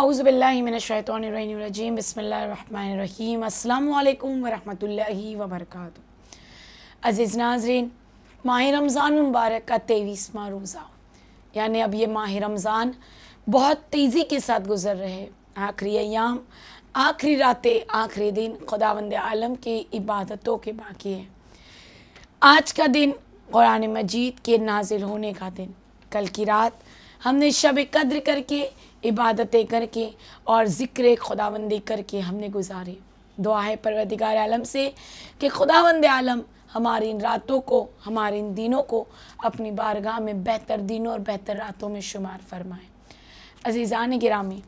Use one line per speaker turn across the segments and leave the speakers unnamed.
अउज़बिल्लिमिनशैतरजीम बसमीम अल्लाम वरहि वबरक अज़ीज़ नाजरीन माह रमज़ान मुबारक का तेईसवा रोज़ा यानि अब ये माह रमज़ान बहुत तेज़ी के साथ गुजर रहे आखिरी अयाम आखिरी रातें आखिरी दिन खुदावंद आलम की इबादतों के बाकी है आज का दिन कुरान मजीद के नाजिल होने का दिन कल की रात हमने शब कद्र करके इबादतें करके और ज़िक्र खुदावंदी करके हमने गुजारे दुआ है परवरदिगार आलम से कि खुदावंद आलम हमारी इन रातों को हमारे इन दिनों को अपनी बारगाह में बेहतर दिनों और बेहतर रातों में शुमार फरमाएँ अजीज़ान गिरामी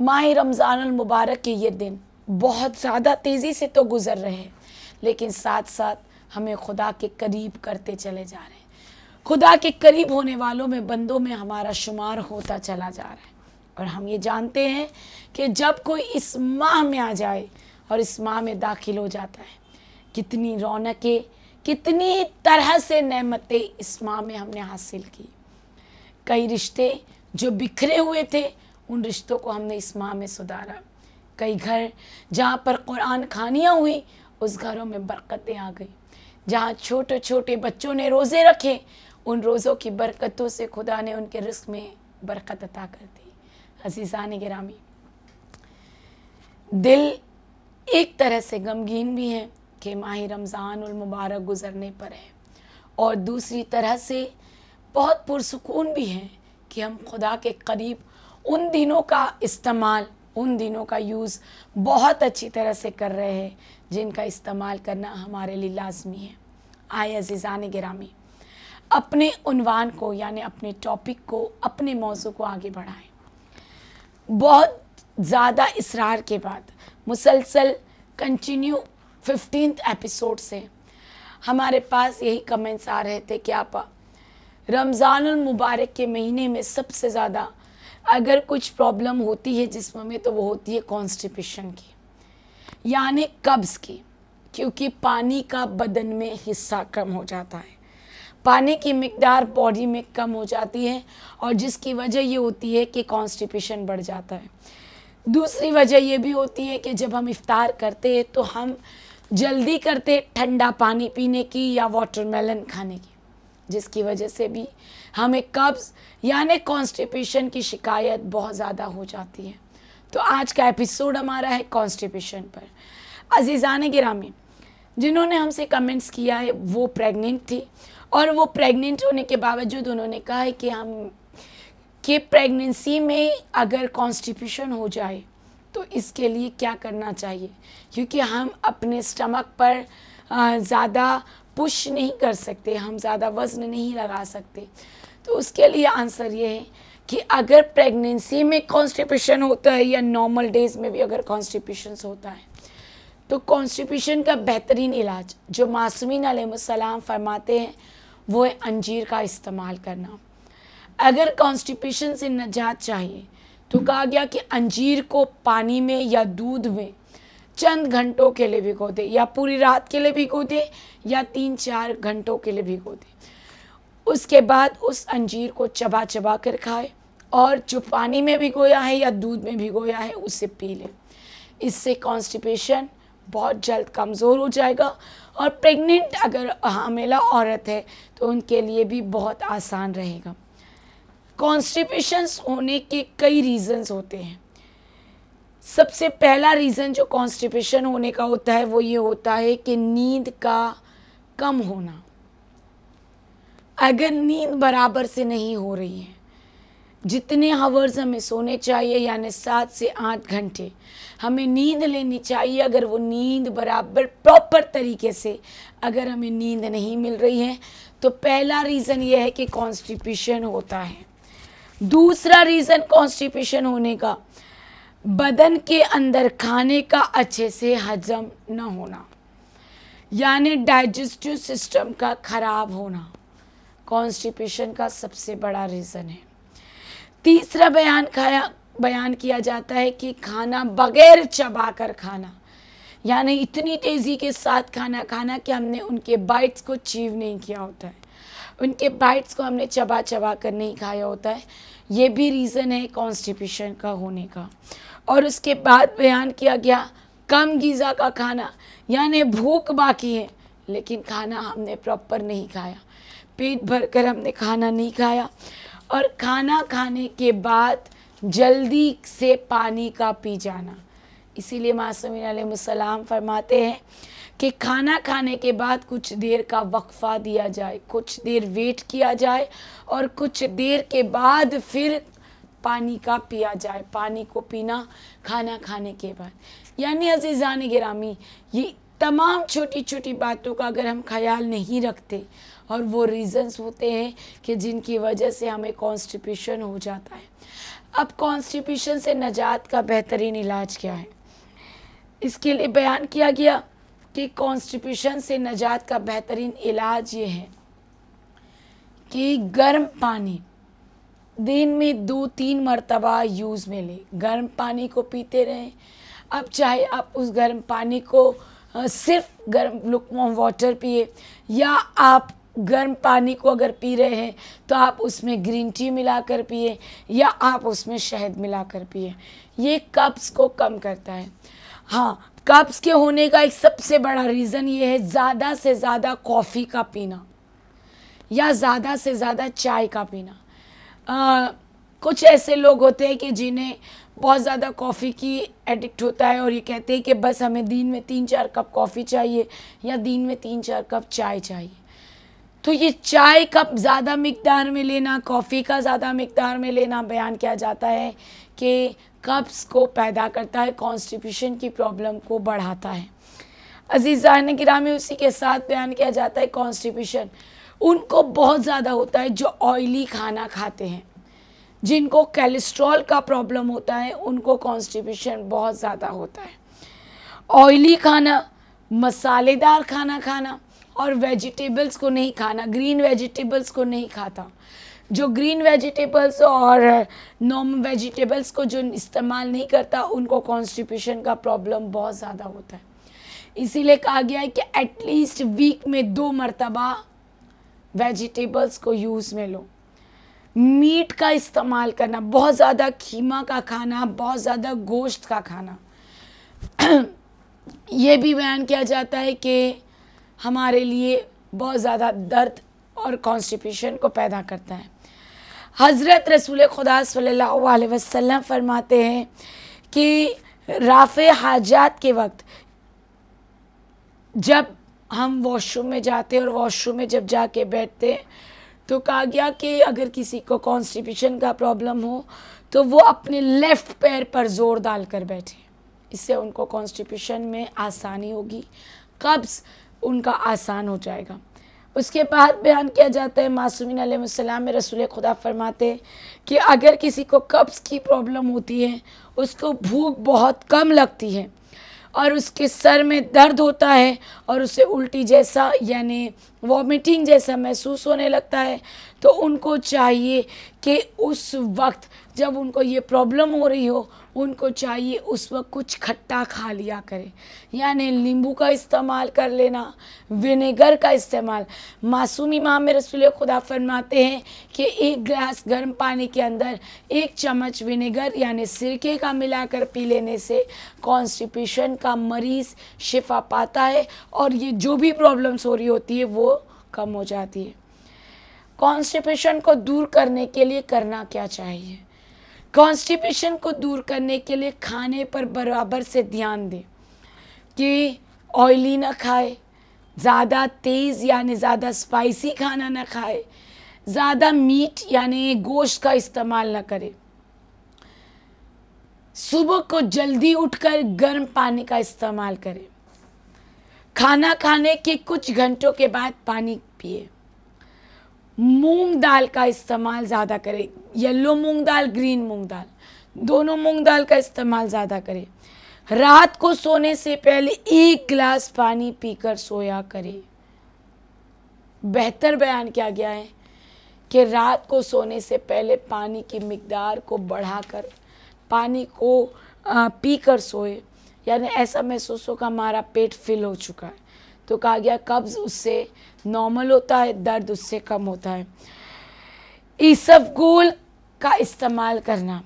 माह रमज़ान मुबारक के ये दिन बहुत ज़्यादा तेज़ी से तो गुज़र रहे हैं लेकिन साथ साथ हमें खुदा के करीब करते चले जा रहे हैं खुदा के करीब होने वालों में बंदों में हमारा शुमार होता चला जा रहा है और हम ये जानते हैं कि जब कोई इस माह में आ जाए और इस माह में दाखिल हो जाता है कितनी रौनकें कितनी तरह से नमतें इस माह में हमने हासिल की कई रिश्ते जो बिखरे हुए थे उन रिश्तों को हमने इस माह में सुधारा कई घर जहाँ पर कुरान खानियाँ हुई उस घरों में बरकतें आ गई जहाँ छोटे छोटे बच्चों ने रोज़े रखे उन रोज़ों की बरकतों से खुदा ने उनके रिस्क में बरकत अता कर दी अजीज़ान गिरामी दिल एक तरह से गमगीन भी है कि माह रमज़ान मुबारक गुज़रने पर है और दूसरी तरह से बहुत पुरसकून भी हैं कि हम खुदा के करीब उन दिनों का इस्तेमाल उन दिनों का यूज़ बहुत अच्छी तरह से कर रहे हैं जिनका इस्तेमाल करना हमारे लिए लाजमी है आए अजीज़ान गिरामी अपने उनवान को यानी अपने टॉपिक को अपने मौजू को आगे बढ़ाएं बहुत ज़्यादा इसरार के बाद मुसलसल कंटिन्यू फिफ्टीन एपिसोड से हमारे पास यही कमेंट्स आ रहे थे कि आप रमज़ानमबारक के महीने में सबसे ज़्यादा अगर कुछ प्रॉब्लम होती है जिसम में तो वो होती है कॉन्स्टिपेशन की यानी कब्ज़ की क्योंकि पानी का बदन में हिस्सा कम हो जाता है पानी की मकदार बॉडी में कम हो जाती है और जिसकी वजह ये होती है कि कॉन्स्टिपेशन बढ़ जाता है दूसरी वजह ये भी होती है कि जब हम इफ़ार करते हैं तो हम जल्दी करते ठंडा पानी पीने की या वाटरमेलन खाने की जिसकी वजह से भी हमें कब्ज़ यानि कॉन्स्टिपेशन की शिकायत बहुत ज़्यादा हो जाती है तो आज का एपिसोड हमारा है कॉन्स्टिपेशन पर अजीज़ान गिरामी जिन्होंने हमसे कमेंट्स किया है वो प्रेग्नेंट थी और वो प्रेग्नेंट होने के बावजूद उन्होंने कहा है कि हम कि प्रेगनेंसी में अगर कॉन्स्टिपेशन हो जाए तो इसके लिए क्या करना चाहिए क्योंकि हम अपने स्टमक पर ज़्यादा पुश नहीं कर सकते हम ज़्यादा वज़न नहीं लगा सकते तो उसके लिए आंसर ये है कि अगर प्रेगनेंसी में कॉन्स्टिपेशन होता है या नॉर्मल डेज में भी अगर कॉन्स्टिपेशन होता है तो कॉन्स्टिपेशन का बेहतरीन इलाज जो मासूमिन आलम फरमाते हैं वो है अंजीर का इस्तेमाल करना अगर कॉन्स्टिपेशन से नजात चाहिए तो कहा गया कि अंजीर को पानी में या दूध में चंद घंटों के लिए भिगो दे या पूरी रात के लिए भिगो दे या तीन चार घंटों के लिए भिगो दे उसके बाद उस अंजीर को चबा चबा कर खाए और जो पानी में भिगोया है या दूध में भिगोया है उसे पी लें इससे कॉन्स्टिपेशन बहुत जल्द कमज़ोर हो जाएगा और प्रेग्नेंट अगर हामिला औरत है तो उनके लिए भी बहुत आसान रहेगा कॉन्स्टिपेशंस होने के कई रीज़न्स होते हैं सबसे पहला रीज़न जो कॉन्स्टिपेशन होने का होता है वो ये होता है कि नींद का कम होना अगर नींद बराबर से नहीं हो रही है जितने हावर्स हमें सोने चाहिए यानी सात से आठ घंटे हमें नींद लेनी चाहिए अगर वो नींद बराबर प्रॉपर तरीके से अगर हमें नींद नहीं मिल रही है तो पहला रीज़न ये है कि कॉन्स्टिपेशन होता है दूसरा रीज़न कॉन्स्टिपेशन होने का बदन के अंदर खाने का अच्छे से हजम न होना यानी डाइजेस्टिव सिस्टम का ख़राब होना कॉन्स्टिपेशन का सबसे बड़ा रीज़न है तीसरा बयान खाया बयान किया जाता है कि खाना बगैर चबा कर खाना यानी इतनी तेज़ी के साथ खाना खाना कि हमने उनके बाइट्स को चीव नहीं किया होता है उनके बाइट्स को हमने चबा चबा कर नहीं खाया होता है ये भी रीज़न है कॉन्स्टिपेशन का होने का और उसके बाद बयान किया गया कम गीज़ा का खाना यानी भूख बाकी है लेकिन खाना हमने प्रॉपर नहीं खाया पेट भर कर हमने खाना नहीं खाया और खाना खाने के बाद जल्दी से पानी का पी जाना इसीलिए मासूमिन सलाम फरमाते हैं कि खाना खाने के बाद कुछ देर का वक्फ़ा दिया जाए कुछ देर वेट किया जाए और कुछ देर के बाद फिर पानी का पिया जाए पानी को पीना खाना खाने के बाद यानी अजीज़ान गिरामी ये तमाम छोटी छोटी बातों का अगर हम ख्याल नहीं रखते और वो रीज़न्स होते हैं कि जिनकी वजह से हमें कॉन्स्टिपेशन हो जाता है अब कॉन्स्टिपेशन से नजात का बेहतरीन इलाज क्या है इसके लिए बयान किया गया कि कॉन्स्टिपेशन से नजात का बेहतरीन इलाज ये है कि गर्म पानी दिन में दो तीन मरतबा यूज़ में लें गर्म पानी को पीते रहें अब चाहे आप उस गर्म पानी को सिर्फ गर्म लुकवाम वाटर पिए या आप गर्म पानी को अगर पी रहे हैं तो आप उसमें ग्रीन टी मिलाकर पिए या आप उसमें शहद मिलाकर पिए ये कब्ज़ को कम करता है हाँ कब्ज़ के होने का एक सबसे बड़ा रीज़न ये है ज़्यादा से ज़्यादा कॉफ़ी का पीना या ज़्यादा से ज़्यादा चाय का पीना आ, कुछ ऐसे लोग होते हैं कि जिन्हें बहुत ज़्यादा कॉफ़ी की एडिक्ट होता है और ये कहते हैं कि बस हमें दिन में तीन चार कप कॉफ़ी चाहिए या दिन में तीन चार कप चाय चाहिए तो ये चाय कप ज़्यादा मकदार में लेना कॉफ़ी का ज़्यादा मकदार में लेना बयान किया जाता है कि कप्स को पैदा करता है कॉन्स्टिप्यूशन की प्रॉब्लम को बढ़ाता है जहन गिरामी उसी के साथ बयान किया जाता है कॉन्स्टिप्यूशन उनको बहुत ज़्यादा होता है जो ऑयली खाना खाते हैं जिनको कैलेस्ट्रॉल का प्रॉब्लम होता है उनको कॉन्स्टिप्यूशन बहुत ज़्यादा होता है ऑयली खाना मसालेदार खाना खाना और वेजिटेबल्स को नहीं खाना ग्रीन वेजिटेबल्स को नहीं खाता जो ग्रीन वेजिटेबल्स और नॉम वेजिटेबल्स को जो इस्तेमाल नहीं करता उनको कॉन्स्टिपेशन का प्रॉब्लम बहुत ज़्यादा होता है इसीलिए कहा गया है कि एटलीस्ट वीक में दो मरतबा वेजिटेबल्स को यूज़ में लो मीट का इस्तेमाल करना बहुत ज़्यादा खीमा का खाना बहुत ज़्यादा गोश्त का खाना ये भी बयान किया जाता है कि हमारे लिए बहुत ज़्यादा दर्द और कॉन्स्टिपेशन को पैदा करता है हज़रत रसूल खुदा सल्लल्लाहु अलैहि वसल्लम फरमाते हैं कि राफ़ हाजात के वक्त जब हम वॉशरूम में जाते हैं और वॉशरूम में जब जाके बैठते हैं तो कहा गया कि अगर किसी को कॉन्स्टिपेशन का प्रॉब्लम हो तो वो अपने लेफ़्ट पैर पर ज़ोर डाल कर बैठे इससे उनको कॉन्स्टिपेशन में आसानी होगी कब्ज़ उनका आसान हो जाएगा उसके बाद बयान किया जाता है मासूमिन आलम में रसूल खुदा फरमाते कि अगर किसी को कब्ज़ की प्रॉब्लम होती है उसको भूख बहुत कम लगती है और उसके सर में दर्द होता है और उसे उल्टी जैसा यानी वॉमिटिंग जैसा महसूस होने लगता है तो उनको चाहिए कि उस वक्त जब उनको ये प्रॉब्लम हो रही हो उनको चाहिए उस वक्त कुछ खट्टा खा लिया करें यानी नींबू का इस्तेमाल कर लेना विनेगर का इस्तेमाल मासूमी माँ में रसूल खुदा फरमाते हैं कि एक गिलास गर्म पानी के अंदर एक चम्मच विनेगर यानी सिरके का मिलाकर पी लेने से कॉन्स्टिपेशन का मरीज़ शिफा पाता है और ये जो भी प्रॉब्लम्स हो रही होती है वो कम हो जाती है कॉन्स्टिपेशन को दूर करने के लिए करना क्या चाहिए कॉन्स्टिपेशन को दूर करने के लिए खाने पर बराबर से ध्यान दें कि ऑयली ना खाए ज़्यादा तेज़ यानी ज़्यादा स्पाइसी खाना ना खाए ज़्यादा मीट यानी गोश्त का इस्तेमाल ना करें सुबह को जल्दी उठकर गर्म पानी का इस्तेमाल करें खाना खाने के कुछ घंटों के बाद पानी पिए मूंग दाल का इस्तेमाल ज़्यादा करें येलो मूंग दाल ग्रीन मूंग दाल दोनों मूंग दाल का इस्तेमाल ज़्यादा करें रात को सोने से पहले एक गिलास पानी पीकर सोया करें बेहतर बयान किया गया है कि रात को सोने से पहले पानी की मकदार को बढ़ाकर पानी को पीकर सोए यानी ऐसा महसूस होगा हमारा पेट फिल हो चुका है तो कहा गया कब्ज़ उससे नॉर्मल होता है दर्द उससे कम होता है ईसफगोल का इस्तेमाल करना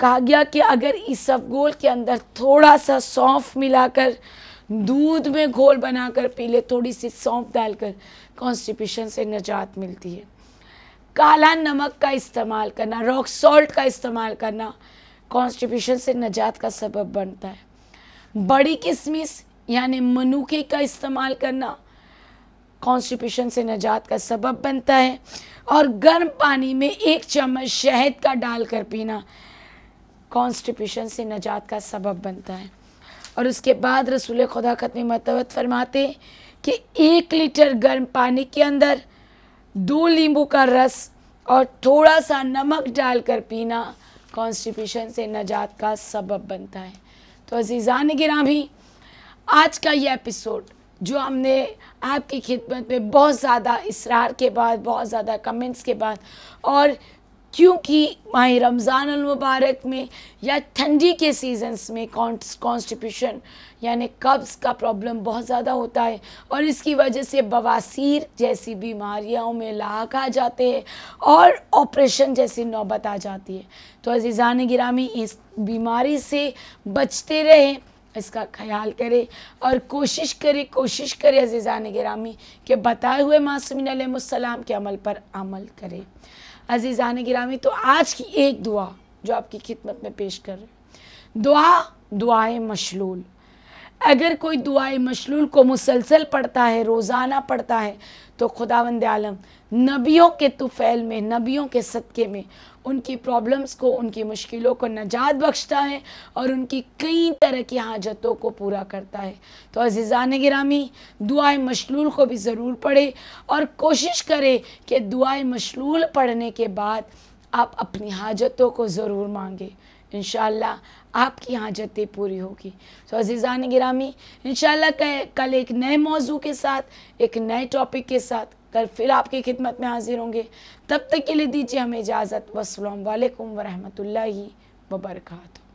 कहा गया कि अगर ईसफगोल के अंदर थोड़ा सा सौंफ मिलाकर दूध में घोल बनाकर पी ले थोड़ी सी सौंफ डालकर कॉन्स्टिपेशन से निजात मिलती है काला नमक का इस्तेमाल करना रॉक सॉल्ट का इस्तेमाल करना कॉन्स्टिपेशन से निजात का सबब बनता है बड़ी किसमिस यानी मनुखे का इस्तेमाल करना कॉन्स्टिपेशन से निजात का सबब बनता है और गर्म पानी में एक चम्मच शहद का डालकर पीना कॉन्स्टिपेशन से निजात का सबब बनता है और उसके बाद रसूल खुदा ख़त्म मतवत फरमाते कि एक लीटर गर्म पानी के अंदर दो नींबू का रस और थोड़ा सा नमक डालकर पीना कॉन्स्टिपेशन से निजात का सबब बनता है तो अजीज़ान गिरा भी आज का ये एपिसोड जो हमने आपकी खिदमत में बहुत ज़्यादा इसरार के बाद बहुत ज़्यादा कमेंट्स के बाद और क्योंकि माह रमज़ान मुबारक में या ठंडी के सीजन्स में कॉन्स्टिपेशन यानी कब्ज़ का प्रॉब्लम बहुत ज़्यादा होता है और इसकी वजह से बवासीर जैसी बीमारियों में लाक आ जाते हैं और ऑपरेशन जैसी नौबत आ जाती है तो अजीज़ान गिरामी इस बीमारी से बचते रहें इसका ख्याल करें और कोशिश करें कोशिश करें अजीज़ान गिरामी के बताए हुए मासूमिन के अमल पर अमल करें अजीज़ान गिरामी तो आज की एक दुआ जो आपकी खिदमत में पेश कर रहे हैं दुआ दुआए मशलूल अगर कोई दुआ मशलूल को मुसलसल पढ़ता है रोज़ाना पढ़ता है तो खुदावंद आलम नबियों के तुफ़ैल में नबियों के सदक़े में उनकी प्रॉब्लम्स को उनकी मुश्किलों को नजात बख्शता है और उनकी कई तरह की हाजतों को पूरा करता है तो अज़ीज़ान गिरामी दुआ मशलूल को भी ज़रूर पढ़े और कोशिश करें कि दुआ मशलूल पढ़ने के बाद आप अपनी हाजतों को ज़रूर मांगें इन आपकी हाजतें पूरी होगी तो अजीज़ान गिरामी इन कल एक नए मौजू के साथ एक नए टॉपिक के साथ कल फिर आपकी खिदमत में हाजिर होंगे तब तक के लिए दीजिए हमें इजाज़त वसलम वालेकुम वरहमल वबरकू